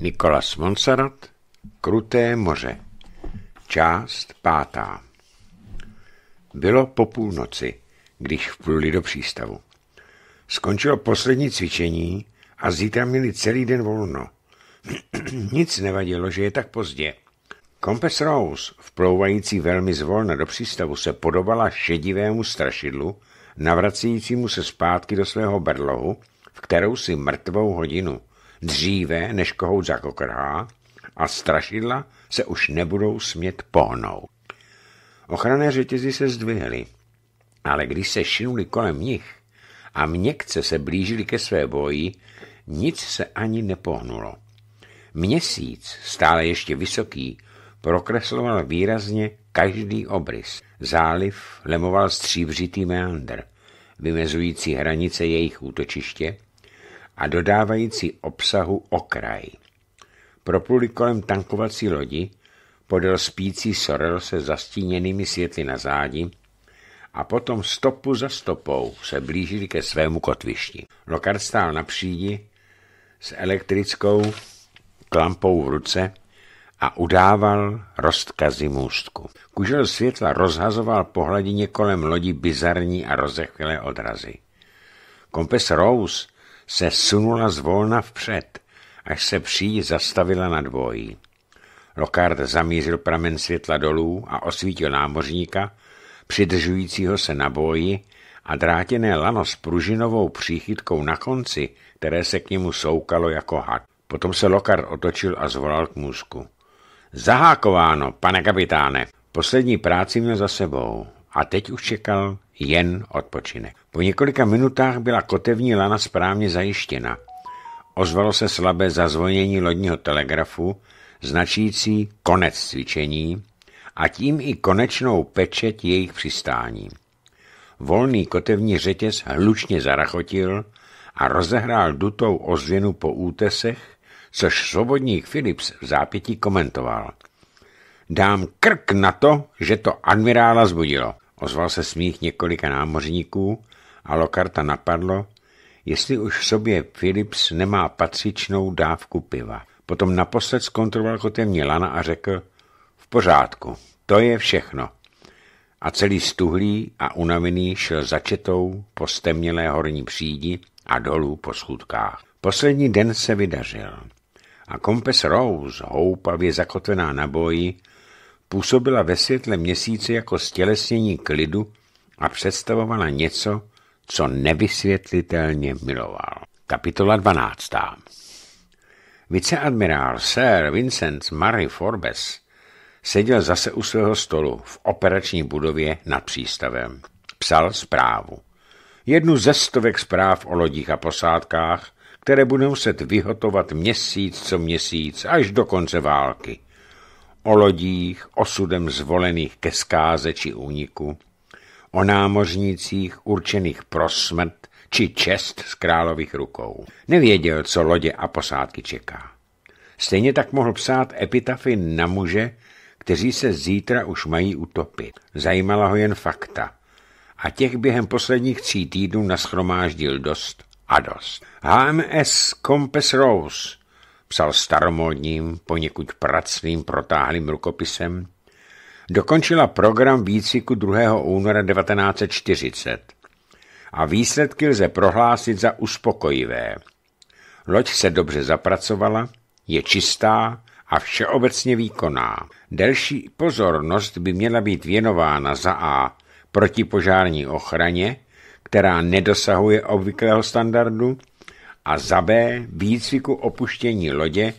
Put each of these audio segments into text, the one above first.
Nikolas Monserrat Kruté moře Část pátá Bylo po půlnoci, když vpluli do přístavu. Skončilo poslední cvičení a zítra měli celý den volno. Nic nevadilo, že je tak pozdě. Kompes Rose, vplouvající velmi zvolna do přístavu, se podobala šedivému strašidlu, navracejícímu se zpátky do svého berlohu, v kterou si mrtvou hodinu dříve, než kohout zakokrhá a strašidla se už nebudou smět pohnout. Ochranné řetězy se zdvihly, ale když se šinuli kolem nich a měkce se blížili ke své boji, nic se ani nepohnulo. Měsíc, stále ještě vysoký, prokresloval výrazně každý obrys. Záliv lemoval stříbřitý meandr, vymezující hranice jejich útočiště a dodávající obsahu okraj. Propluli kolem tankovací lodi, podél spící sorel se zastíněnými světly na zádi a potom stopu za stopou se blížili ke svému kotvišti. Lokard stál na přídi s elektrickou klampou v ruce a udával rostkazy můstku. Kužel světla rozhazoval po hladině kolem lodi bizarní a rozechvělé odrazy. Kompes Rose se sunula zvolna vpřed, až se při zastavila na dvoji. Lokard zamířil pramen světla dolů a osvítil námořníka, přidržujícího se na boji a drátěné lano s pružinovou příchytkou na konci, které se k němu soukalo jako had. Potom se Lokard otočil a zvolal k můzku. Zahákováno, pane kapitáne. Poslední práci měl za sebou a teď už čekal jen odpočinek. Po několika minutách byla kotevní lana správně zajištěna. Ozvalo se slabé zazvonění lodního telegrafu, značící konec cvičení a tím i konečnou pečet jejich přistání. Volný kotevní řetěz hlučně zarachotil a rozehrál dutou ozvěnu po útesech, což svobodník Philips v zápětí komentoval. Dám krk na to, že to admirála zbudilo, ozval se smích několika námořníků a Lokarta napadlo, jestli už v sobě Philips nemá patřičnou dávku piva. Potom naposled zkontroloval kotevní lana a řekl, v pořádku, to je všechno. A celý stuhlý a unavený šel začetou po stemnělé horní přídi a dolů po schůdkách. Poslední den se vydařil a kompes Rose, houpavě zakotvená na boji, působila ve světle měsíce jako stělesnění klidu a představovala něco, co nevysvětlitelně miloval. Kapitola 12. Viceadmirál Sir Vincent Murray Forbes seděl zase u svého stolu v operační budově nad přístavem. Psal zprávu. Jednu ze stovek zpráv o lodích a posádkách, které budou muset vyhotovat měsíc co měsíc až do konce války. O lodích, osudem zvolených ke skáze či úniku, o námořnících určených pro smrt či čest z králových rukou. Nevěděl, co lodě a posádky čeká. Stejně tak mohl psát epitafy na muže, kteří se zítra už mají utopit. Zajímala ho jen fakta. A těch během posledních tří týdnů naschromáždil dost a dost. HMS Compass Rose psal staromódním, poněkud pracným, protáhlým rukopisem, dokončila program výciku 2. února 1940 a výsledky lze prohlásit za uspokojivé. Loď se dobře zapracovala, je čistá a všeobecně výkonná. Delší pozornost by měla být věnována za A protipožární ochraně, která nedosahuje obvyklého standardu, a za B výcviku opuštění lodě,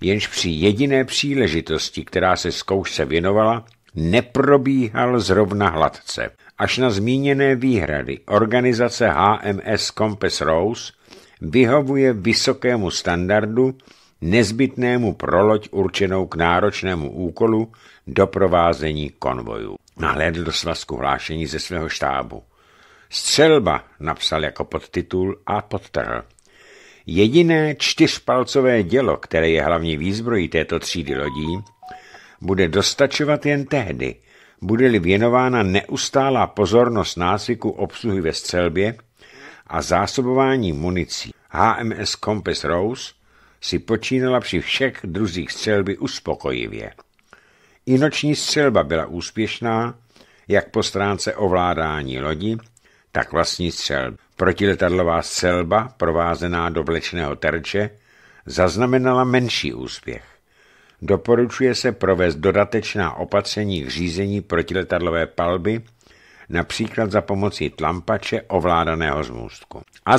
jenž při jediné příležitosti, která se zkoušce věnovala, neprobíhal zrovna hladce. Až na zmíněné výhrady organizace HMS Compass Rose vyhovuje vysokému standardu nezbytnému pro loď určenou k náročnému úkolu doprovázení konvojů. Nahlédl do svazku hlášení ze svého štábu. Střelba napsal jako podtitul a podtrhl. Jediné čtyřpalcové dělo, které je hlavní výzbrojí této třídy lodí, bude dostačovat jen tehdy, bude-li věnována neustálá pozornost násyku obsluhy ve střelbě a zásobování municí. HMS Compass Rose si počínala při všech druzích střelby uspokojivě. I noční střelba byla úspěšná, jak po stránce ovládání lodi, tak vlastní střelba. Protiletadlová střelba, provázená do vlečného terče, zaznamenala menší úspěch. Doporučuje se provést dodatečná opatření k řízení protiletadlové palby, například za pomocí tlampače ovládaného z můstku. A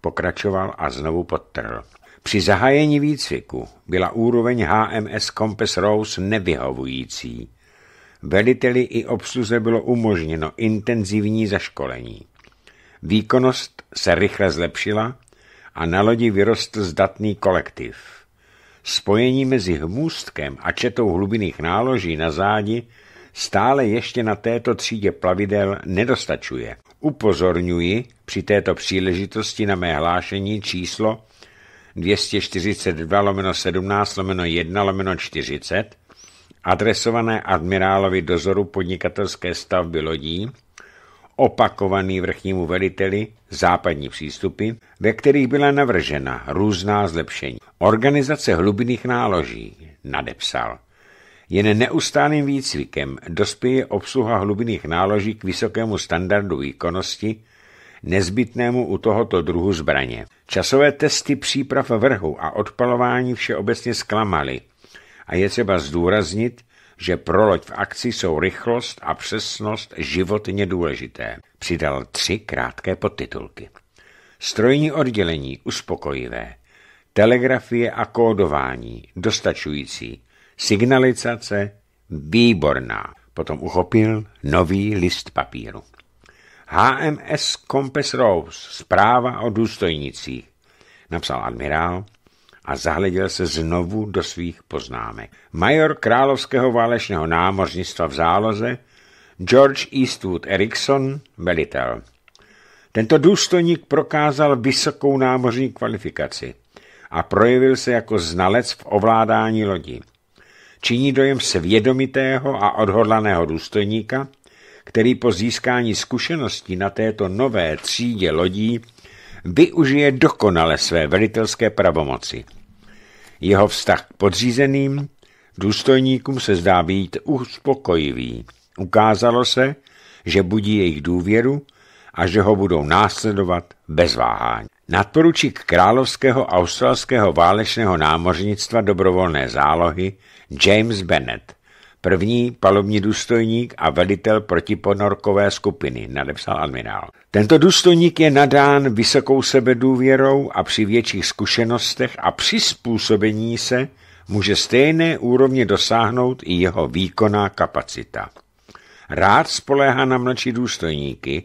pokračoval a znovu podtrhl. Při zahájení výcviku byla úroveň HMS Compass Rose nevyhovující. Veliteli i obsluze bylo umožněno intenzivní zaškolení. Výkonnost se rychle zlepšila a na lodi vyrostl zdatný kolektiv. Spojení mezi hmůstkem a četou hlubinných náloží na zádi stále ještě na této třídě plavidel nedostačuje. Upozorňuji při této příležitosti na mé hlášení číslo 242 lomeno 17 lomeno 1 lomeno 40, adresované admirálovi dozoru podnikatelské stavby lodí opakovaný vrchnímu veliteli západní přístupy, ve kterých byla navržena různá zlepšení. Organizace hlubinných náloží, nadepsal. Jen neustálým výcvikem dospěje obsluha hlubinných náloží k vysokému standardu výkonnosti, nezbytnému u tohoto druhu zbraně. Časové testy příprav vrhu a odpalování všeobecně zklamaly a je třeba zdůraznit, že pro loď v akci jsou rychlost a přesnost životně důležité. Přidal tři krátké podtitulky. Strojní oddělení uspokojivé. Telegrafie a kódování dostačující. Signalizace výborná. Potom uchopil nový list papíru. HMS Compass Rose, zpráva o důstojnicích, napsal admirál a zahleděl se znovu do svých poznámek. Major královského válečného námořnictva v záloze, George Eastwood Erickson, velitel. Tento důstojník prokázal vysokou námořní kvalifikaci a projevil se jako znalec v ovládání lodí. Činí dojem svědomitého a odhodlaného důstojníka, který po získání zkušeností na této nové třídě lodí využije dokonale své velitelské pravomoci. Jeho vztah k podřízeným důstojníkům se zdá být uspokojivý. Ukázalo se, že budí jejich důvěru a že ho budou následovat bez váhání. Nadporučík královského australského válečného námořnictva dobrovolné zálohy James Bennett první palubní důstojník a velitel protiponorkové skupiny, nadepsal admirál. Tento důstojník je nadán vysokou sebedůvěrou a při větších zkušenostech a přizpůsobení se může stejné úrovně dosáhnout i jeho výkonná kapacita. Rád spoléhá na mladší důstojníky,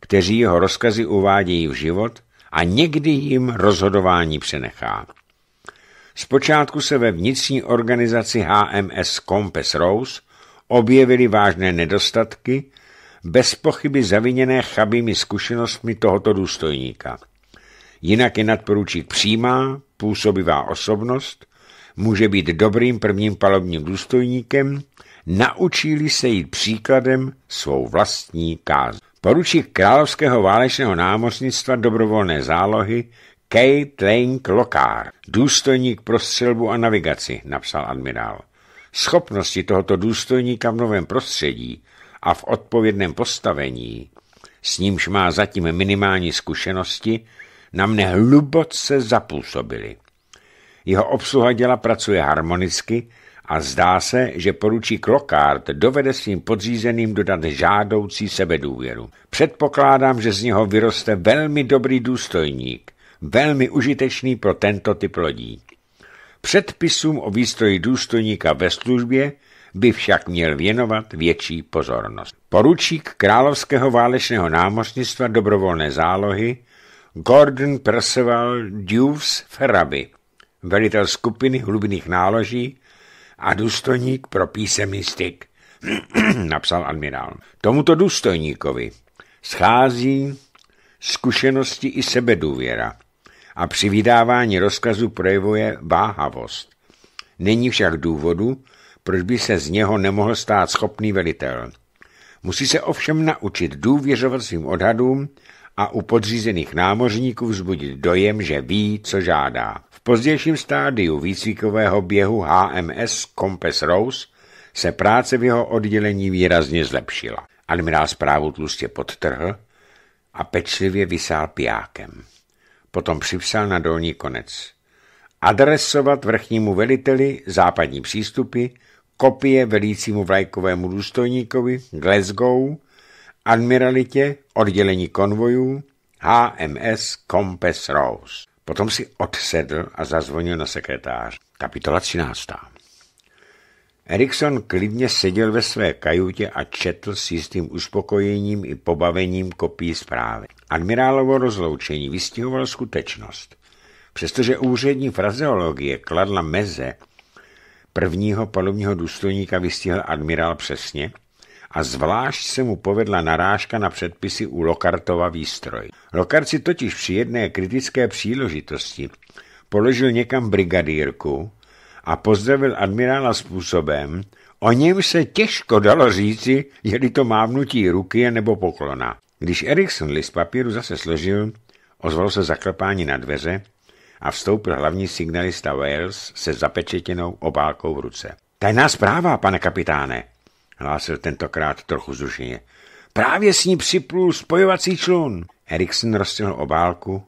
kteří jeho rozkazy uvádějí v život a někdy jim rozhodování přenechá. Zpočátku se ve vnitřní organizaci HMS Compass Rose objevily vážné nedostatky, bez pochyby zaviněné chabými zkušenostmi tohoto důstojníka. Jinak je nadporučík přímá, působivá osobnost, může být dobrým prvním palobním důstojníkem, naučili se jít příkladem svou vlastní kázu. Poručík Královského válečného námořnictva dobrovolné zálohy Kate Lane Lokár, důstojník pro střelbu a navigaci, napsal admirál. Schopnosti tohoto důstojníka v novém prostředí a v odpovědném postavení, s nímž má zatím minimální zkušenosti, na mne hluboce zapůsobily. Jeho obsluha děla pracuje harmonicky a zdá se, že poručík Lockhart dovede svým podřízeným dodat žádoucí sebedůvěru. Předpokládám, že z něho vyroste velmi dobrý důstojník, velmi užitečný pro tento typ lodí. Předpisům o výstroji důstojníka ve službě by však měl věnovat větší pozornost. Poručík Královského válečného námořnictva dobrovolné zálohy Gordon Percival Dews Ferraby, velitel skupiny hlubinných náloží a důstojník pro písemný styk, napsal admirál. Tomuto důstojníkovi schází zkušenosti i sebedůvěra a při vydávání rozkazu projevuje váhavost. Není však důvodu, proč by se z něho nemohl stát schopný velitel. Musí se ovšem naučit důvěřovat svým odhadům a u podřízených námořníků vzbudit dojem, že ví, co žádá. V pozdějším stádiu výcvikového běhu HMS Compass Rose se práce v jeho oddělení výrazně zlepšila. Admirál zprávu tlustě podtrhl a pečlivě vysál pijákem potom připsal na dolní konec. Adresovat vrchnímu veliteli západní přístupy, kopie velícímu vlajkovému důstojníkovi Glasgow, admiralitě, oddělení konvojů, HMS Compass Rose. Potom si odsedl a zazvonil na sekretář. Kapitola 13. Erikson klidně seděl ve své kajutě a četl s jistým uspokojením i pobavením kopii zprávy. Admirálovo rozloučení vystihovalo skutečnost. Přestože úřední frazeologie kladla meze, prvního palubního důstojníka vystihl admirál přesně a zvlášť se mu povedla narážka na předpisy u Lokartova výstroj. Lokarci totiž při jedné kritické příležitosti položil někam brigadírku, a pozdravil admirála způsobem, o něm se těžko dalo říci, jeli to mávnutí ruky nebo poklona. Když Erikson list papíru zase složil, ozvalo se zaklepání na dveře a vstoupil hlavní signalista Wales se zapečetěnou obálkou v ruce. Tajná zpráva, pane kapitáne, hlásil tentokrát trochu zrušeně. Právě s ní připlul spojovací člun. Erikson roztrhl obálku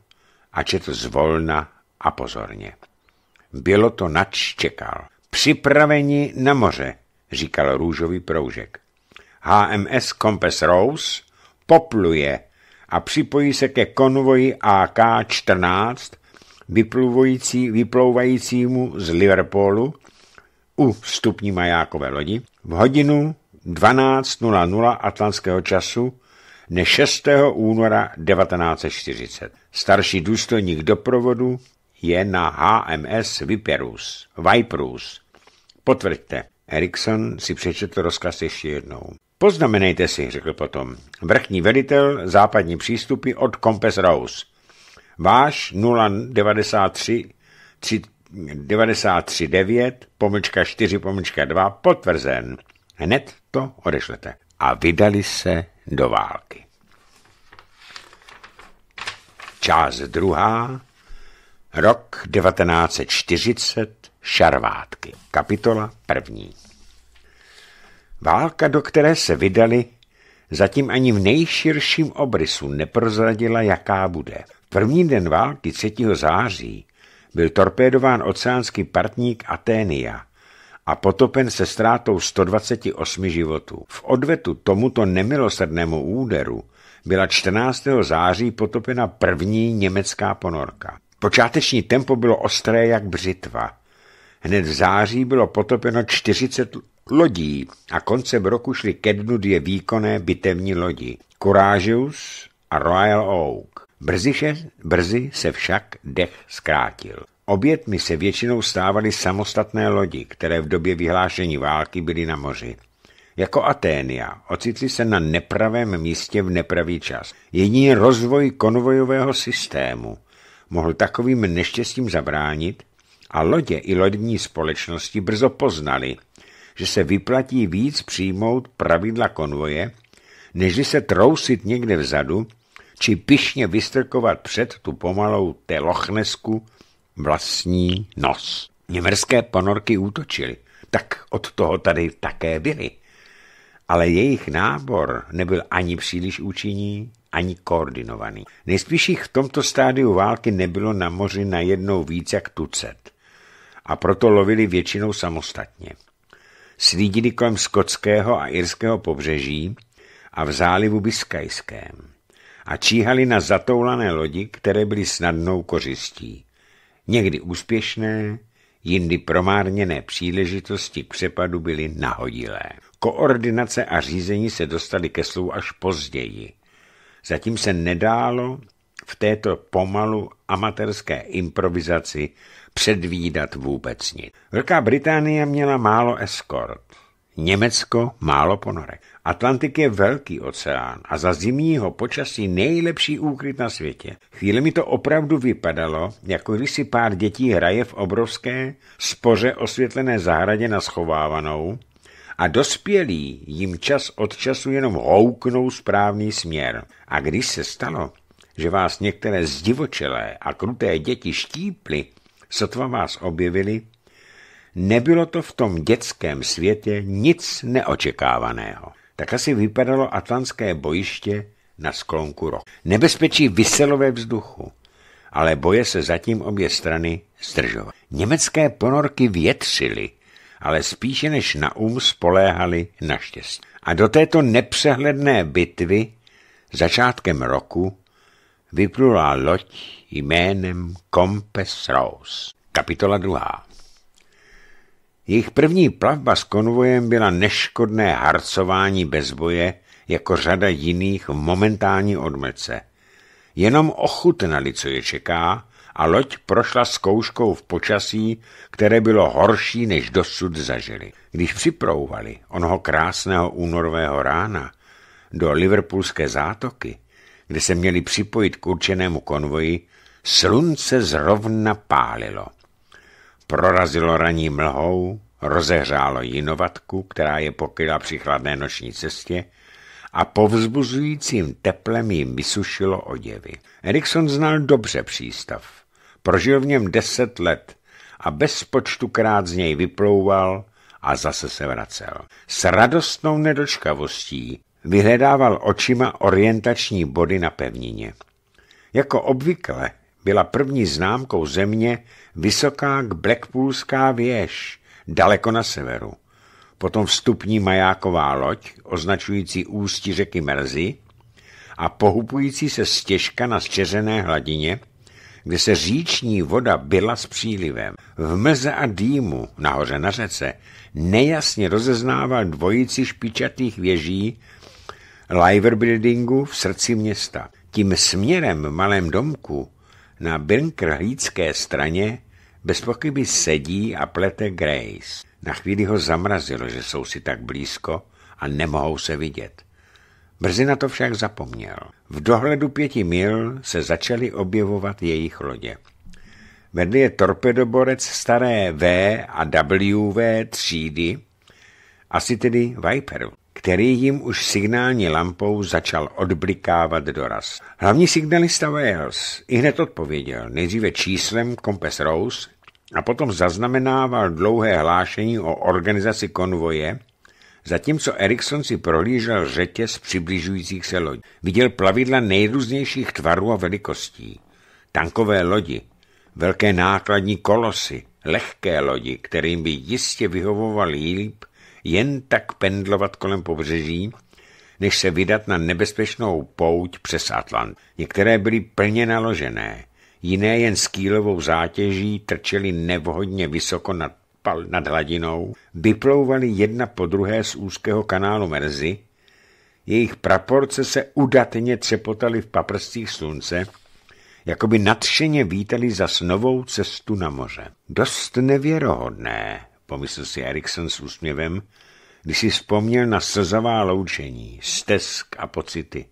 a četl zvolna a pozorně. Bylo to čekal. Připraveni na moře, říkal růžový proužek. HMS Compass Rose popluje a připojí se ke konvoji AK-14 vyplouvající, vyplouvajícímu z Liverpoolu u vstupní majákové lodi v hodinu 12.00 atlantského času ne 6. února 1940. Starší důstojník doprovodu je na HMS Viperus. Viperus. Potvrďte. Erikson si přečetl rozkaz ještě jednou. Poznamenejte si, řekl potom. Vrchní velitel, západní přístupy od Compass Rose. Váš 093 93 9 pomlčka 4 pomlčka 2 potvrzen. Hned to odešlete. A vydali se do války. Část druhá Rok 1940, Šarvátky, kapitola první. Válka, do které se vydali, zatím ani v nejširším obrysu neprozradila, jaká bude. První den války 3. září byl torpédován oceánský partník Aténia a potopen se ztrátou 128 životů. V odvetu tomuto nemilosrdnému úderu byla 14. září potopena první německá ponorka. Počáteční tempo bylo ostré jak břitva. Hned v září bylo potopeno 40 lodí a koncem roku šly ke dnu dvě výkonné bitevní lodi. Courageous a Royal Oak. Brzy, še, brzy se však dech zkrátil. Obětmi se většinou stávaly samostatné lodi, které v době vyhlášení války byly na moři. Jako Aténia ocitli se na nepravém místě v nepravý čas. Jediný rozvoj konvojového systému mohl takovým neštěstím zabránit a lodě i lodní společnosti brzo poznali, že se vyplatí víc přijmout pravidla konvoje, než se trousit někde vzadu či pišně vystrkovat před tu pomalou telochnesku vlastní nos. Němerské ponorky útočily, tak od toho tady také byly. Ale jejich nábor nebyl ani příliš účinný, ani koordinovaný. Nejspíš jich v tomto stádiu války nebylo na moři najednou víc jak tucet a proto lovili většinou samostatně. Slídili kolem skotského a irského pobřeží a v zálivu Biskajském a číhali na zatoulané lodi, které byly snadnou kořistí. Někdy úspěšné, jindy promárněné příležitosti k přepadu byly nahodilé. Koordinace a řízení se dostaly ke slovu až později, Zatím se nedálo v této pomalu amatérské improvizaci předvídat vůbec nic. Velká Británie měla málo eskort, Německo málo ponorek. Atlantik je velký oceán a za zimního počasí nejlepší úkryt na světě. Chvíli mi to opravdu vypadalo, jako když si pár dětí hraje v obrovské, spoře osvětlené zahradě na schovávanou a dospělí jim čas od času jenom houknou správný směr. A když se stalo, že vás některé zdivočelé a kruté děti štíply, sotva vás objevili, nebylo to v tom dětském světě nic neočekávaného. Tak asi vypadalo atlantské bojiště na sklonku roku. Nebezpečí vyselo ve vzduchu, ale boje se zatím obě strany zdržovaly. Německé ponorky větřily, ale spíše než na um spoléhali na štěstí. A do této nepřehledné bitvy začátkem roku vyplula loď jménem Compass Rose. Kapitola 2. Jejich první plavba s konvojem byla neškodné harcování bez boje, jako řada jiných v momentální odmlce. Jenom ochutnali, co je čeká, a loď prošla zkouškou v počasí, které bylo horší, než dosud zažili. Když připrouvali onoho krásného únorového rána do Liverpoolské zátoky, kde se měli připojit k určenému konvoji, slunce zrovna pálilo. Prorazilo raní mlhou, rozehřálo jinovatku, která je pokyla při chladné noční cestě, a povzbuzujícím teplem jim vysušilo oděvy. Erikson znal dobře přístav. Prožil v něm deset let a bezpočtukrát z něj vyplouval a zase se vracel. S radostnou nedočkavostí vyhledával očima orientační body na pevnině. Jako obvykle byla první známkou země vysoká k Blackpoolská věž, daleko na severu. Potom vstupní majáková loď, označující ústí řeky Merzy, a pohupující se stěžka na střeřené hladině, kde se říční voda byla s přílivem. V mlze a dýmu nahoře na řece nejasně rozeznával dvojici špičatých věží Liver Buildingu v srdci města. Tím směrem v malém domku na Birnkrhlícké straně bez pochyby sedí a plete Grace. Na chvíli ho zamrazilo, že jsou si tak blízko a nemohou se vidět. Brzy na to však zapomněl. V dohledu pěti mil se začaly objevovat jejich lodě. Vedl je torpedoborec staré V a WV třídy, asi tedy Viper, který jim už signální lampou začal odblikávat doraz. Hlavní signalista Wales i hned odpověděl, nejdříve číslem Compass Rose a potom zaznamenával dlouhé hlášení o organizaci konvoje, Zatímco Erikson si prolížel řetěz přibližujících se lodí. Viděl plavidla nejrůznějších tvarů a velikostí. Tankové lodi, velké nákladní kolosy, lehké lodi, kterým by jistě vyhovoval líp jen tak pendlovat kolem pobřeží, než se vydat na nebezpečnou pouť přes Atlant. Některé byly plně naložené, jiné jen s kýlovou zátěží trčely nevhodně vysoko nad spal nad hladinou, vyplouvaly jedna po druhé z úzkého kanálu Merzy, jejich praporce se udatně třepotaly v paprscích slunce, jako by nadšeně vítali za novou cestu na moře. Dost nevěrohodné, pomyslel si Erikson s úsměvem, když si vzpomněl na slzavá loučení, stesk a pocity.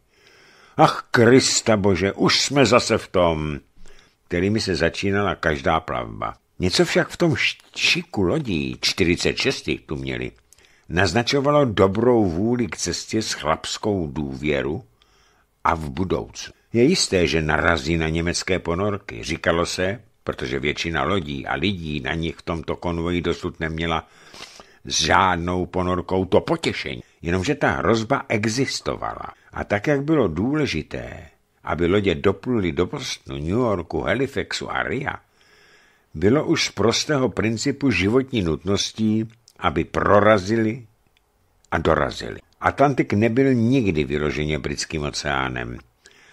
Ach, Krista bože, už jsme zase v tom, kterými se začínala každá plavba. Něco však v tom šiku lodí 46. tu měli naznačovalo dobrou vůli k cestě s chlapskou důvěru a v budoucnu. Je jisté, že narazí na německé ponorky. Říkalo se, protože většina lodí a lidí na nich v tomto konvoji dosud neměla s žádnou ponorkou to potěšení. Jenomže ta hrozba existovala. A tak, jak bylo důležité, aby lodě dopluly do Bostonu, New Yorku, Halifaxu a Ria, bylo už z prostého principu životní nutností, aby prorazili a dorazili. Atlantik nebyl nikdy vyloženě britským oceánem,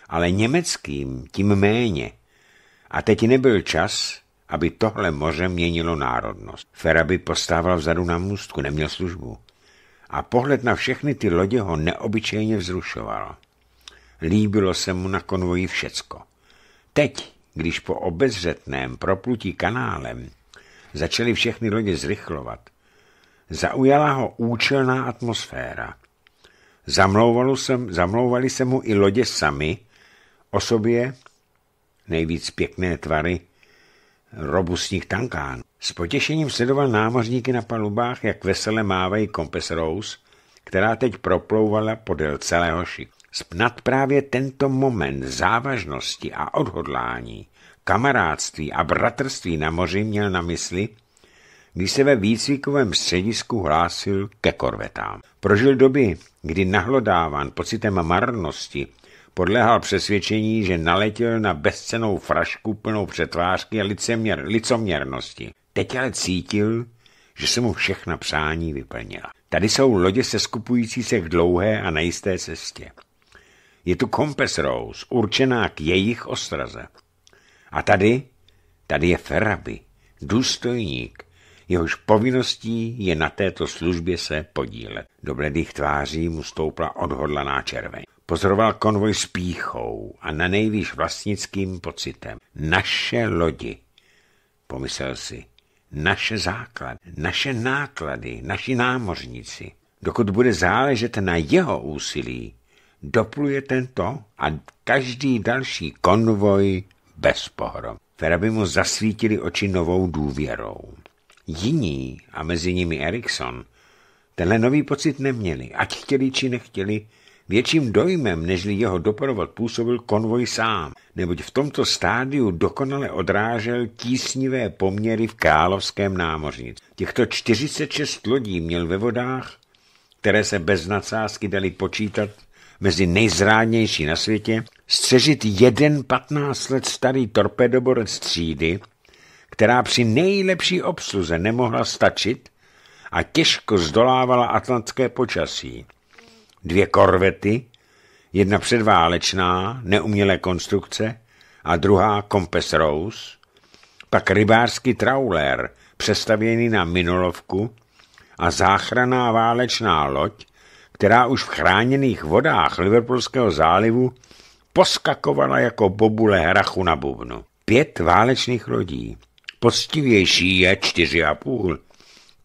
ale německým tím méně. A teď nebyl čas, aby tohle moře měnilo národnost. Feraby postával vzadu na můstku, neměl službu. A pohled na všechny ty lodě ho neobyčejně vzrušoval. Líbilo se mu na konvoji všecko. Teď když po obezřetném proplutí kanálem začaly všechny lodě zrychlovat, zaujala ho účelná atmosféra. Zamlouvalo se, zamlouvali se mu i lodě sami, o sobě nejvíc pěkné tvary robustních tankán. S potěšením sledoval námořníky na palubách, jak vesele mávají kompes Rose, která teď proplouvala podél celého šiku. Spnat právě tento moment závažnosti a odhodlání, kamarádství a bratrství na moři měl na mysli, když se ve výcvikovém středisku hlásil ke korvetám. Prožil doby, kdy nahlodáván pocitem marnosti podléhal přesvědčení, že naletěl na bezcenou frašku plnou přetvářky a licoměr, licoměrnosti. Teď ale cítil, že se mu všechna přání vyplnila. Tady jsou lodě se skupující se k dlouhé a nejisté cestě je tu Compass Rose, určená k jejich ostraze. A tady? Tady je Ferraby, důstojník, jehož povinností je na této službě se podílet. Do bledých tváří mu stoupla odhodlaná červeň. Pozoroval konvoj s píchou a na nejvýš vlastnickým pocitem. Naše lodi, pomyslel si, naše základ, naše náklady, naši námořníci. Dokud bude záležet na jeho úsilí, dopluje tento a každý další konvoj bez pohrom. Feraby mu zasvítili oči novou důvěrou. Jiní, a mezi nimi Erikson, tenhle nový pocit neměli, ať chtěli či nechtěli, Větším dojmem, nežli jeho doprovod, působil konvoj sám, neboť v tomto stádiu dokonale odrážel tísnivé poměry v královském námořnici. Těchto 46 lodí měl ve vodách, které se bez nadsázky dali počítat mezi nejzrádnější na světě, střežit jeden 15 let starý torpedoborec třídy, která při nejlepší obsluze nemohla stačit a těžko zdolávala atlantské počasí. Dvě korvety, jedna předválečná, neumělé konstrukce a druhá Compass Rose, pak rybářský trauler přestavěný na minolovku a záchraná válečná loď, která už v chráněných vodách Liverpoolského zálivu poskakovala jako bobule hrachu na bubnu. Pět válečných lodí, postivější je čtyři a půl,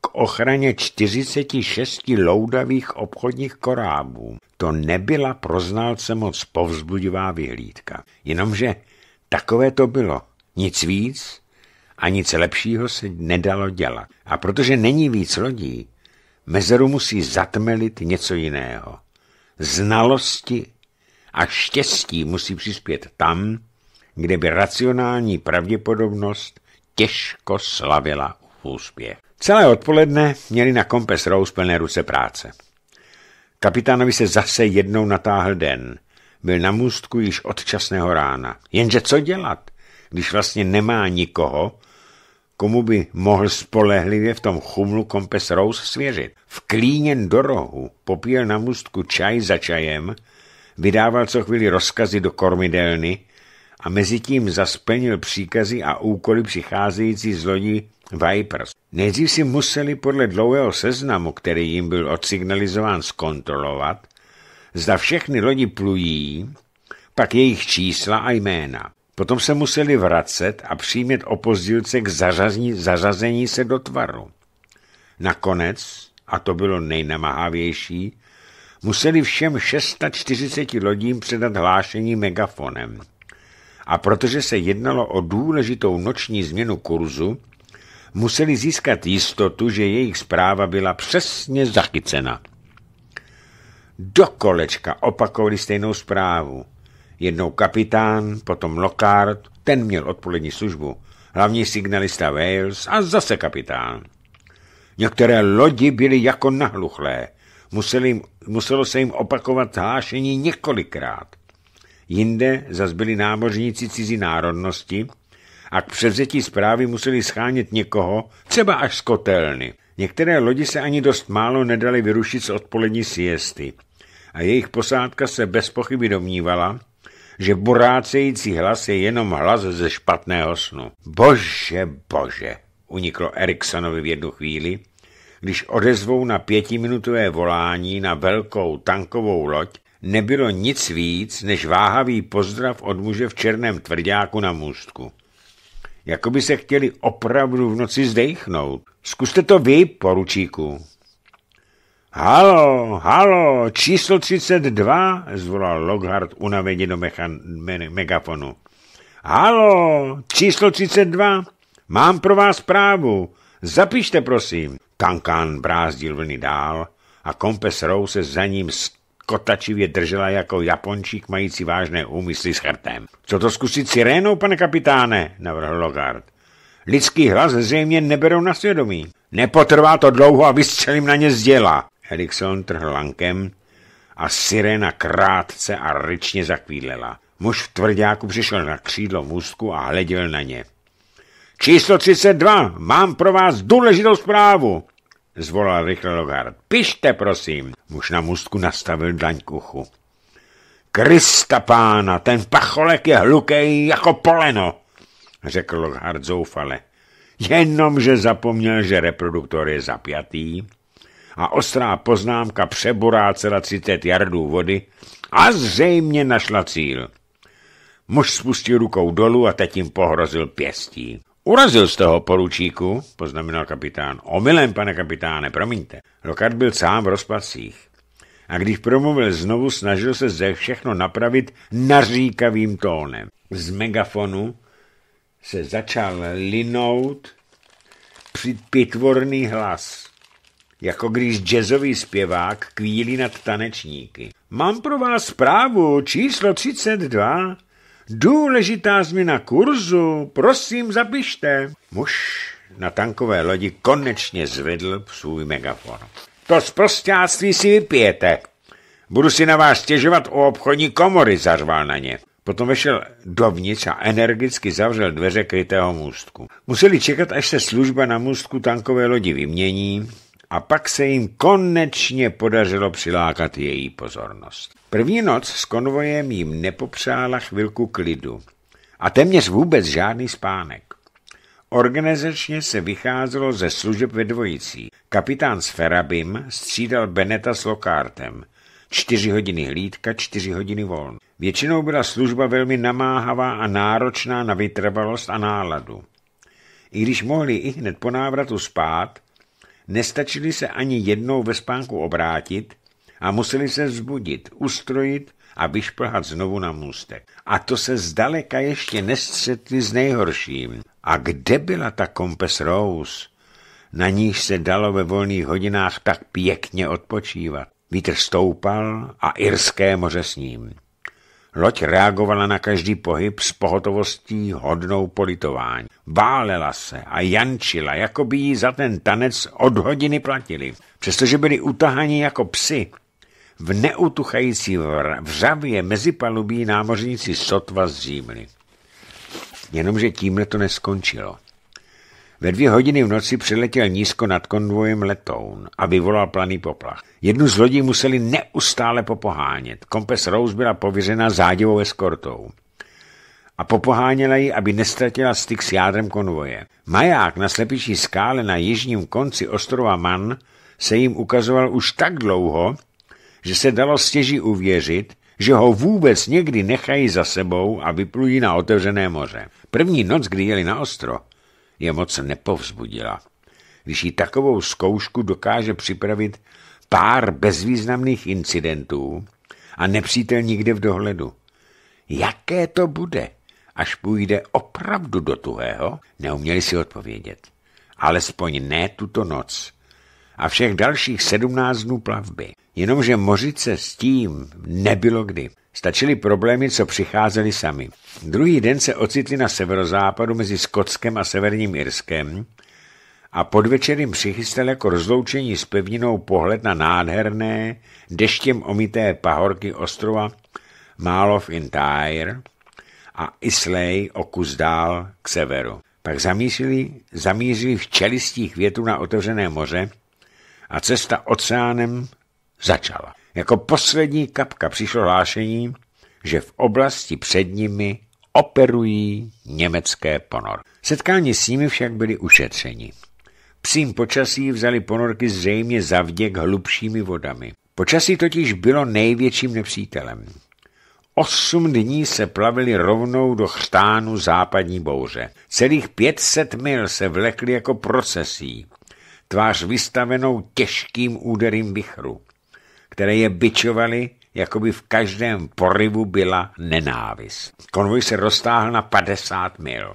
k ochraně 46 loudavých obchodních korábů. To nebyla pro znalce moc povzbudivá vyhlídka. Jenomže takové to bylo. Nic víc a nic lepšího se nedalo dělat. A protože není víc lodí, mezeru musí zatmelit něco jiného. Znalosti a štěstí musí přispět tam, kde by racionální pravděpodobnost těžko slavila úspěch. Celé odpoledne měli na Kompes Rose plné ruce práce. Kapitánovi se zase jednou natáhl den. Byl na můstku již od časného rána. Jenže co dělat, když vlastně nemá nikoho, komu by mohl spolehlivě v tom chumlu kompes Rose svěřit. Vklíněn do rohu, popíl na můstku čaj za čajem, vydával co chvíli rozkazy do kormidelny a mezi tím zasplnil příkazy a úkoly přicházející z lodí Vipers. Nejdřív si museli podle dlouhého seznamu, který jim byl odsignalizován, zkontrolovat, zda všechny lodi plují, pak jejich čísla a jména. Potom se museli vracet a přijmět opozdilce k zařazení, zařazení se do tvaru. Nakonec, a to bylo nejnamahavější, museli všem 640 lodím předat hlášení megafonem. A protože se jednalo o důležitou noční změnu kurzu, museli získat jistotu, že jejich zpráva byla přesně zachycena. Dokolečka opakovali stejnou zprávu. Jednou kapitán, potom Lockhart, ten měl odpolední službu, hlavní signalista Wales a zase kapitán. Některé lodi byly jako nahluchlé, Museli, muselo se jim opakovat hášení několikrát. Jinde zas byli námořníci cizí národnosti a k převzetí zprávy museli schánět někoho, třeba až z kotelny. Některé lodi se ani dost málo nedali vyrušit z odpolední siesty a jejich posádka se bez pochyby domnívala, že burácející hlas je jenom hlas ze špatného snu. Bože, bože, uniklo Eriksonovi v jednu chvíli, když odezvou na pětiminutové volání na velkou tankovou loď nebylo nic víc než váhavý pozdrav od muže v černém tvrdáku na můstku. Jakoby se chtěli opravdu v noci zdejchnout. Zkuste to vy, poručíku. Halo, halo, číslo 32, zvolal Lockhart unaveně do mechan, me, megafonu. Halo, číslo 32, mám pro vás právu, Zapište, prosím. Kankán brázdil vlny dál a Kompes Rou se za ním skotačivě držela jako japončík mající vážné úmysly s chrtem. Co to zkusit sirénou, pane kapitáne, navrhl Lockhart. Lidský hlas zřejmě neberou na svědomí. Nepotrvá to dlouho a vystřelím na ně z děla. Erikson trhl lankem a sirena krátce a ryčně zakvílela. Muž v tvrdáku přišel na křídlo můstku a hleděl na ně. Číslo 32, mám pro vás důležitou zprávu, zvolal rychle Logard. Pište, prosím. Muž na můstku nastavil daň k uchu. Krista pána, ten pacholek je hlukej jako poleno, řekl Logard zoufale. Jenomže zapomněl, že reproduktor je zapjatý a ostrá poznámka celá 30 jardů vody a zřejmě našla cíl. Muž spustil rukou dolů a teď jim pohrozil pěstí. Urazil z toho poručíku, poznamenal kapitán. Omylem, pane kapitáne, promiňte. Lokard byl sám v rozpacích a když promluvil znovu, snažil se ze všechno napravit naříkavým tónem. Z megafonu se začal linout při pitvorný hlas jako když jazzový zpěvák kvílí nad tanečníky. Mám pro vás zprávu číslo 32. Důležitá změna kurzu, prosím zapište. Muž na tankové lodi konečně zvedl svůj megafon. To z prostáctví si vypijete. Budu si na vás stěžovat u obchodní komory, zařval na ně. Potom vešel dovnitř a energicky zavřel dveře krytého můstku. Museli čekat, až se služba na můstku tankové lodi vymění, a pak se jim konečně podařilo přilákat její pozornost. První noc s konvojem jim nepopřála chvilku klidu a téměř vůbec žádný spánek. Organizačně se vycházelo ze služeb ve dvojicí. Kapitán s Ferabim střídal Beneta s Lokártem. Čtyři hodiny hlídka, čtyři hodiny voln. Většinou byla služba velmi namáhavá a náročná na vytrvalost a náladu. I když mohli i hned po návratu spát, nestačili se ani jednou ve spánku obrátit a museli se vzbudit, ustrojit a vyšplhat znovu na můstek. A to se zdaleka ještě nestřetli s nejhorším. A kde byla ta kompes Rose? Na níž se dalo ve volných hodinách tak pěkně odpočívat. Vítr stoupal a irské moře s ním. Loď reagovala na každý pohyb s pohotovostí hodnou politování. Válela se a jančila, jako by jí za ten tanec od hodiny platili. Přestože byli utahani jako psy, v neutuchající vřavě mezi palubí námořníci sotva zřímli. Jenomže tímhle to neskončilo. Ve dvě hodiny v noci přiletěl nízko nad konvojem letoun a vyvolal planý poplach. Jednu z lodí museli neustále popohánět. Kompes Rose byla pověřena záděvou eskortou a popoháněla ji, aby nestratila styk s jádrem konvoje. Maják na slepičí skále na jižním konci ostrova Man se jim ukazoval už tak dlouho, že se dalo stěží uvěřit, že ho vůbec někdy nechají za sebou a vyplují na otevřené moře. První noc, kdy jeli na ostro, je moc nepovzbudila. Když jí takovou zkoušku dokáže připravit pár bezvýznamných incidentů a nepřítel nikde v dohledu. Jaké to bude, až půjde opravdu do tuhého? Neuměli si odpovědět. Alespoň ne tuto noc a všech dalších sedmnáct dnů plavby. Jenomže mořit se s tím nebylo kdy. Stačily problémy, co přicházely sami. Druhý den se ocitli na severozápadu mezi Skotskem a Severním Irskem a podvečer jim přichystal jako rozloučení s pevninou pohled na nádherné, deštěm omité pahorky ostrova Málov in Tyre a Islay o kus dál k severu. Pak zamířili, zamířili v čelistích větu na otevřené moře a cesta oceánem začala. Jako poslední kapka přišlo hlášení, že v oblasti před nimi operují německé ponor. Setkání s nimi však byly ušetřeni. Psím počasí vzali ponorky zřejmě za vděk hlubšími vodami. Počasí totiž bylo největším nepřítelem. Osm dní se plavili rovnou do chřtánu západní bouře. Celých 500 mil se vlekli jako procesí tvář vystavenou těžkým úderým vichru, které je byčovaly, jako by v každém porivu byla nenávist. Konvoj se roztáhl na 50 mil.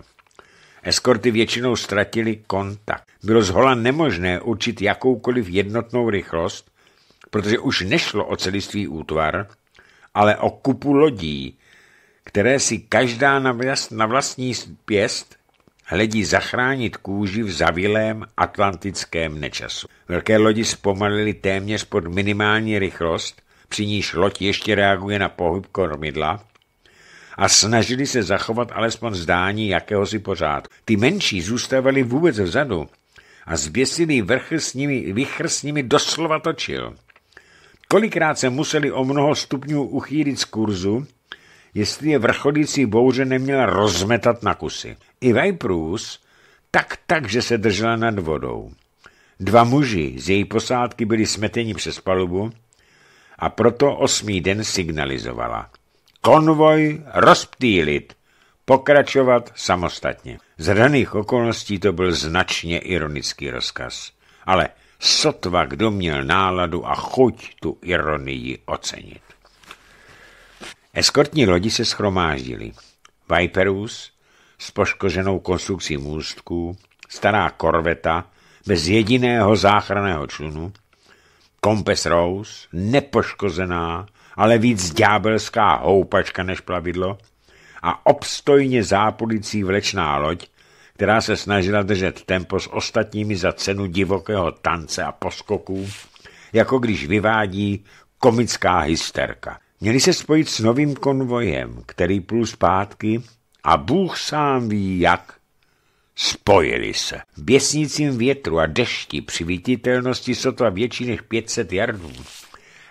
Eskorty většinou ztratili kontakt. Bylo zhola nemožné určit jakoukoliv jednotnou rychlost, protože už nešlo o celistvý útvar, ale o kupu lodí, které si každá na vlastní pěst hledí zachránit kůži v zavilém atlantickém nečasu. Velké lodi zpomalily téměř pod minimální rychlost, při níž loď ještě reaguje na pohyb kormidla, a snažili se zachovat alespoň zdání jakéhosi pořádku. Ty menší zůstávali vůbec vzadu a zběsilý vrchl s nimi, vychr s nimi doslova točil. Kolikrát se museli o mnoho stupňů uchýlit z kurzu, jestli je vrcholící bouře neměla rozmetat na kusy. I Vajprus tak tak, že se držela nad vodou. Dva muži z její posádky byli smeteni přes palubu a proto osmý den signalizovala. Konvoj rozptýlit, pokračovat samostatně. Z daných okolností to byl značně ironický rozkaz. Ale sotva kdo měl náladu a chuť tu ironii ocenit. Eskortní lodi se schromáždili: Viperus s poškozenou konstrukcí můstků, stará korveta bez jediného záchranného člunu, Compass Rose, nepoškozená, ale víc ďábelská houpačka než plavidlo a obstojně zápolicí vlečná loď, která se snažila držet tempo s ostatními za cenu divokého tance a poskoků, jako když vyvádí komická hysterka. Měli se spojit s novým konvojem, který plul zpátky a Bůh sám ví jak. Spojili se. V běsnícím větru a dešti při viditelnosti sotva větší než 500 jardů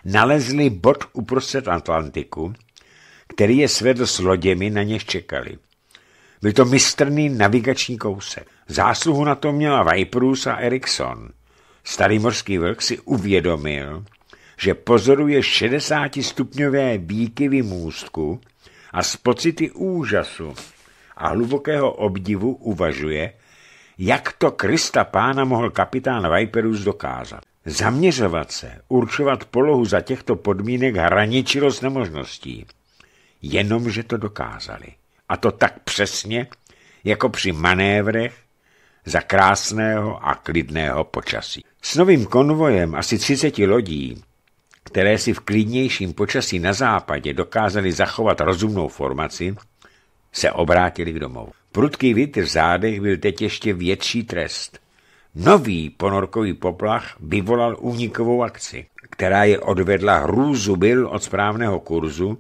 nalezli bod uprostřed Atlantiku, který je svedl s loděmi, na něž čekali. Byl to mistrný navigační kousek. Zásluhu na to měla Viperus a Erikson. Starý morský vlk si uvědomil, že pozoruje 60-stupňové výkyvy můstku a z pocity úžasu a hlubokého obdivu uvažuje, jak to Krista pána mohl kapitán Viperus dokázat. Zaměřovat se, určovat polohu za těchto podmínek hraničilo s nemožností. Jenomže to dokázali. A to tak přesně, jako při manévrech za krásného a klidného počasí. S novým konvojem asi 30 lodí které si v klidnějším počasí na západě dokázali zachovat rozumnou formaci, se obrátili k domovu. Prudký vítr v zádech byl teď ještě větší trest. Nový ponorkový poplach vyvolal únikovou akci, která je odvedla hrůzu byl od správného kurzu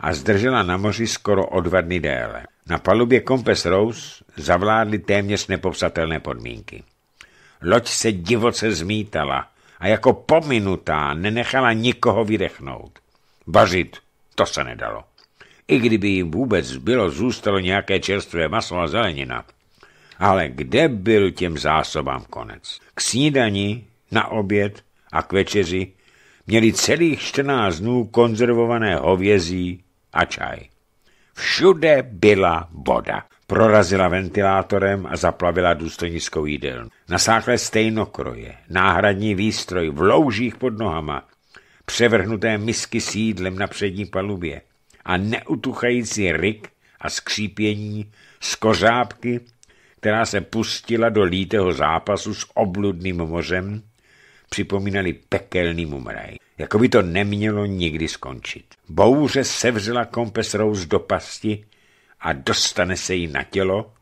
a zdržela na moři skoro o dva dny déle. Na palubě Compass Rose zavládly téměř nepopsatelné podmínky. Loď se divoce zmítala, a jako pominutá nenechala nikoho vydechnout. Vařit to se nedalo. I kdyby jim vůbec bylo, zůstalo nějaké čerstvé maso a zelenina. Ale kde byl těm zásobám konec? K snídani, na oběd a k večeři měli celých 14 dnů konzervované hovězí a čaj. Všude byla voda prorazila ventilátorem a zaplavila důstojnickou jídelnu. Nasáklé stejnokroje, náhradní výstroj v loužích pod nohama, převrhnuté misky s jídlem na přední palubě a neutuchající ryk a skřípění z kořápky, která se pustila do lítého zápasu s obludným mořem, připomínali pekelný mumraj. Jako by to nemělo nikdy skončit. Bouře sevřela kompes Rose do pasti, a dostane se jí na tělo,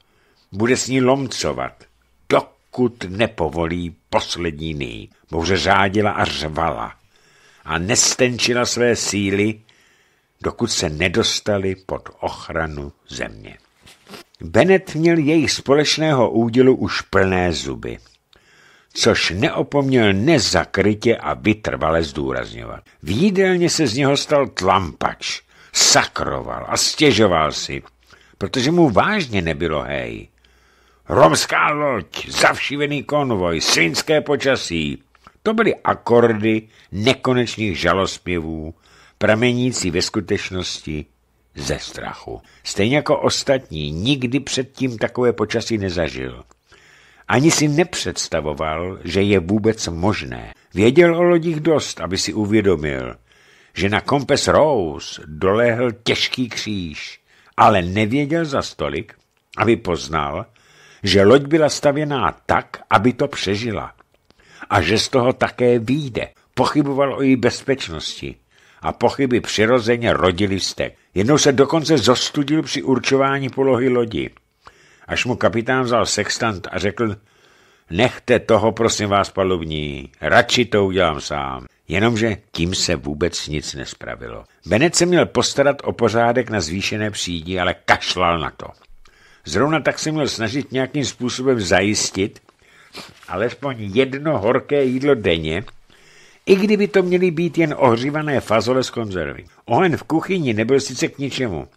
bude s ní lomcovat, dokud nepovolí poslední ní. Bouře řádila a řvala a nestenčila své síly, dokud se nedostali pod ochranu země. Bennett měl jejich společného údělu už plné zuby, což neopomněl nezakrytě a vytrvale zdůrazňovat. V jídelně se z něho stal tlampač, sakroval a stěžoval si, protože mu vážně nebylo hej. Romská loď, zavšivený konvoj, svinské počasí. To byly akordy nekonečných žalospěvů, pramenící ve skutečnosti ze strachu. Stejně jako ostatní, nikdy předtím takové počasí nezažil. Ani si nepředstavoval, že je vůbec možné. Věděl o lodích dost, aby si uvědomil, že na kompes Rose dolehl těžký kříž, ale nevěděl za stolik, aby poznal, že loď byla stavěná tak, aby to přežila a že z toho také výjde. Pochyboval o její bezpečnosti a pochyby přirozeně rodili stek. Jednou se dokonce zostudil při určování polohy lodi. Až mu kapitán vzal sextant a řekl, nechte toho, prosím vás, palubní, radši to udělám sám. Jenomže tím se vůbec nic nespravilo. Benet se měl postarat o pořádek na zvýšené přídi, ale kašlal na to. Zrovna tak se měl snažit nějakým způsobem zajistit alespoň jedno horké jídlo denně, i kdyby to měly být jen ohřívané fazole z konzervy. Oheň v kuchyni nebyl sice k ničemu,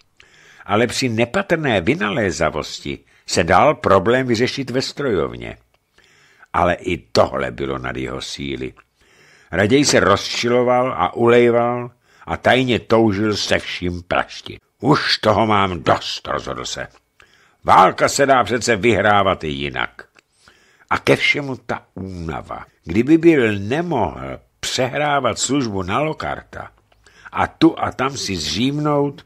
ale při nepatrné vynalézavosti se dal problém vyřešit ve strojovně. Ale i tohle bylo nad jeho síly. Raději se rozčiloval a ulejval a tajně toužil se vším prašti. Už toho mám dost, rozhodl se. Válka se dá přece vyhrávat i jinak. A ke všemu ta únava. Kdyby byl nemohl přehrávat službu na lokarta a tu a tam si zřímnout,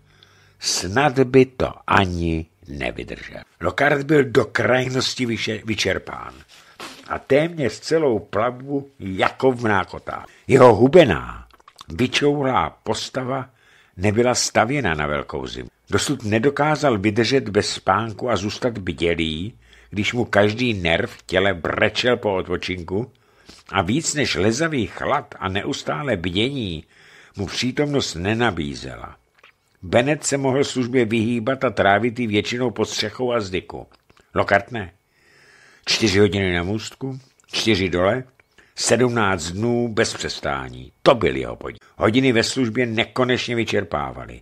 snad by to ani nevydržel. Lokart byl do krajnosti vyčerpán a téměř celou plavbu jako v nákotá. Jeho hubená, vyčoulá postava nebyla stavěna na velkou zimu. Dosud nedokázal vydržet bez spánku a zůstat bdělý, když mu každý nerv v těle brečel po odpočinku a víc než lezavý chlad a neustále bdění mu přítomnost nenabízela. Bennett se mohl službě vyhýbat a trávit ji většinou pod střechou a zdyku. Lokart ne. Čtyři hodiny na můstku, čtyři dole, sedmnáct dnů bez přestání. To byl jeho podíl. Hodiny ve službě nekonečně vyčerpávaly.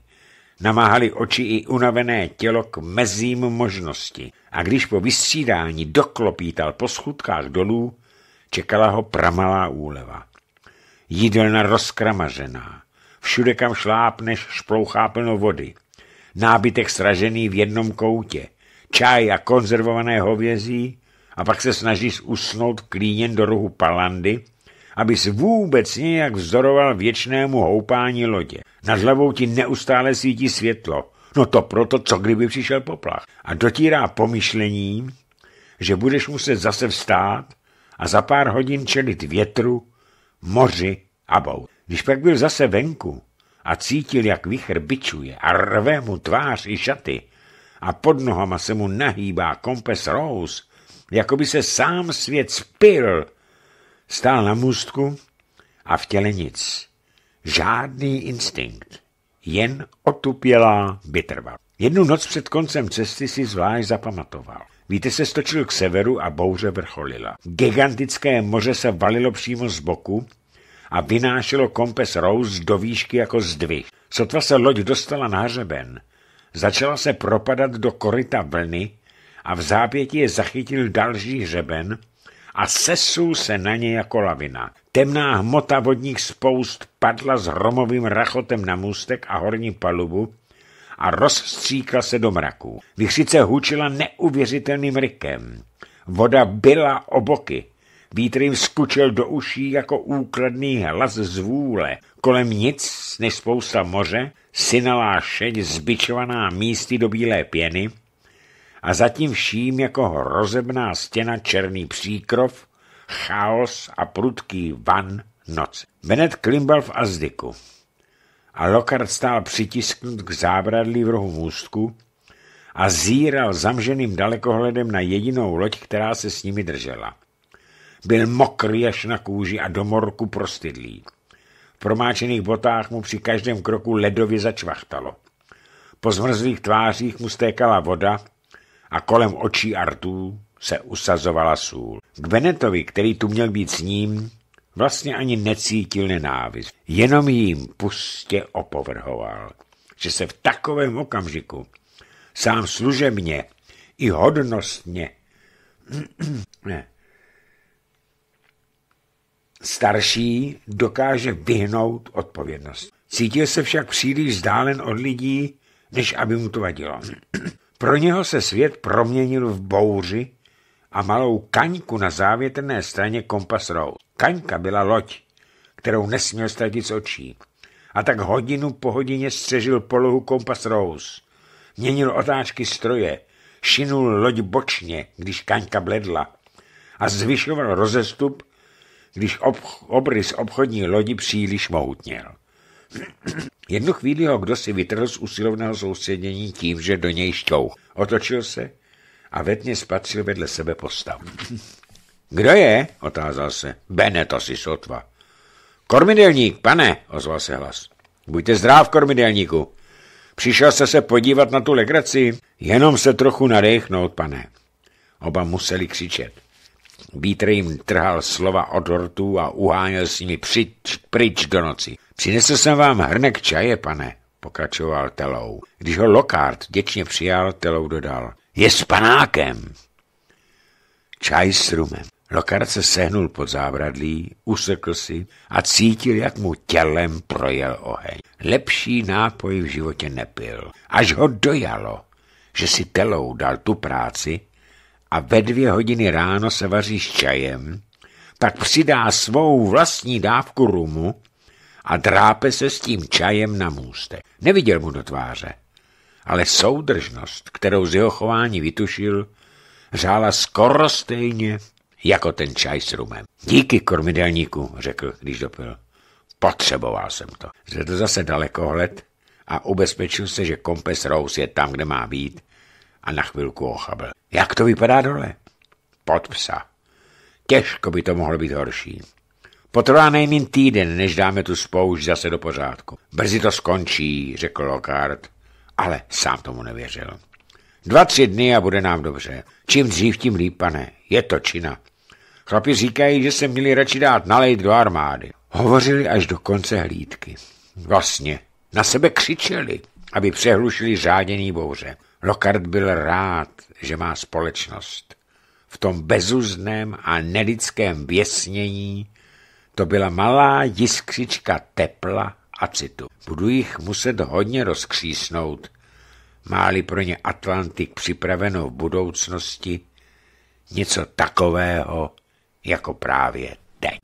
Namáhali oči i unavené tělo k mezím možnosti. A když po vystřídání doklopítal po schudkách dolů, čekala ho pramalá úleva. Jídelna rozkramařená. Všude, kam šlápneš, šplouchá plno vody. Nábytek sražený v jednom koutě. Čaj a konzervované hovězí, a pak se snažíš usnout klíněn do rohu palandy, abys vůbec nějak vzdoroval věčnému houpání lodě. Nad hlavou ti neustále svítí světlo. No to proto, co kdyby přišel poplach. A dotírá pomyšlení, že budeš muset zase vstát a za pár hodin čelit větru, moři a bout. Když pak byl zase venku a cítil, jak vichr bičuje a rve mu tvář i šaty a pod nohama se mu nahýbá kompes Rose, jako by se sám svět spil. Stál na můstku a v těle nic. Žádný instinkt, jen otupělá bitrva. Jednu noc před koncem cesty si zvlášť zapamatoval. Víte se stočil k severu a bouře vrcholila. Gigantické moře se valilo přímo z boku a vynášelo kompes Rose do výšky jako zdvih. Sotva se loď dostala na hřeben. Začala se propadat do koryta vlny a v zápěti je zachytil další hřeben a sesul se na ně jako lavina. Temná hmota vodních spoust padla s hromovým rachotem na můstek a horní palubu a rozstříkla se do mraku. Vychřice hučila neuvěřitelným rykem. Voda byla oboky. Vítr jim skučil do uší jako úkladný hlas z vůle. Kolem nic, než spousta moře, synalá šeď, zbičovaná místy do bílé pěny a zatím vším jako hrozebná stěna černý příkrov, chaos a prudký van noc. Benet klimbal v azdiku a lokard stál přitisknut k zábradlí v rohu můstku a zíral zamženým dalekohledem na jedinou loď, která se s nimi držela. Byl mokrý až na kůži a do morku prostydlý. V promáčených botách mu při každém kroku ledově začvachtalo. Po zmrzlých tvářích mu stékala voda a kolem očí Artů se usazovala sůl. K Benetovi, který tu měl být s ním, vlastně ani necítil nenávist, jenom jim pustě opovrhoval, že se v takovém okamžiku sám služebně i hodnostně starší dokáže vyhnout odpovědnost. Cítil se však příliš vzdálen od lidí, než aby mu to vadilo. Pro něho se svět proměnil v bouři a malou kaňku na závětrné straně Kompas Road. Kaňka byla loď, kterou nesměl ztratit z očí. A tak hodinu po hodině střežil polohu Kompas Rose. Měnil otáčky stroje, šinul loď bočně, když kaňka bledla a zvyšoval rozestup, když ob obrys obchodní lodi příliš mohutněl. Jednu chvíli ho kdo si vytrhl z usilovného soustředění tím, že do něj šťou. Otočil se a ve tmě spatřil vedle sebe postavu. Kdo je? otázal se. Benet asi sotva. Kormidelník, pane, ozval se hlas. Buďte zdrav, kormidelníku. Přišel jste se podívat na tu legraci, jenom se trochu nadechnout, pane. Oba museli křičet. Vítr jim trhal slova od rtů a uháněl s nimi přič, pryč do noci. Přinesl jsem vám hrnek čaje, pane, pokračoval Telou. Když ho Lokard děčně přijal, Telou dodal. Je s panákem. Čaj s rumem. Lokard se sehnul pod zábradlí, usekl si a cítil, jak mu tělem projel oheň. Lepší nápoj v životě nepil, až ho dojalo, že si telou dal tu práci, a ve dvě hodiny ráno se vaří s čajem, tak přidá svou vlastní dávku rumu a drápe se s tím čajem na můste. Neviděl mu do tváře, ale soudržnost, kterou z jeho chování vytušil, řála skoro stejně jako ten čaj s rumem. Díky kormidelníku, řekl, když dopil. Potřeboval jsem to. Zvedl zase dalekohled a ubezpečil se, že kompes Rose je tam, kde má být a na chvilku ochabl. Jak to vypadá dole? Pod psa. Těžko by to mohlo být horší. Potrvá nejmín týden, než dáme tu spoušť zase do pořádku. Brzy to skončí, řekl Lockhart, ale sám tomu nevěřil. Dva, tři dny a bude nám dobře. Čím dřív, tím líp, pane. Je to čina. Chlapi říkají, že se měli radši dát nalejt do armády. Hovořili až do konce hlídky. Vlastně. Na sebe křičeli, aby přehlušili řádění bouře. Lockhart byl rád, že má společnost. V tom bezuzném a nelidském věsnění to byla malá jiskřička tepla a citu. Budu jich muset hodně rozkřísnout, máli pro ně Atlantik připraveno v budoucnosti něco takového jako právě teď.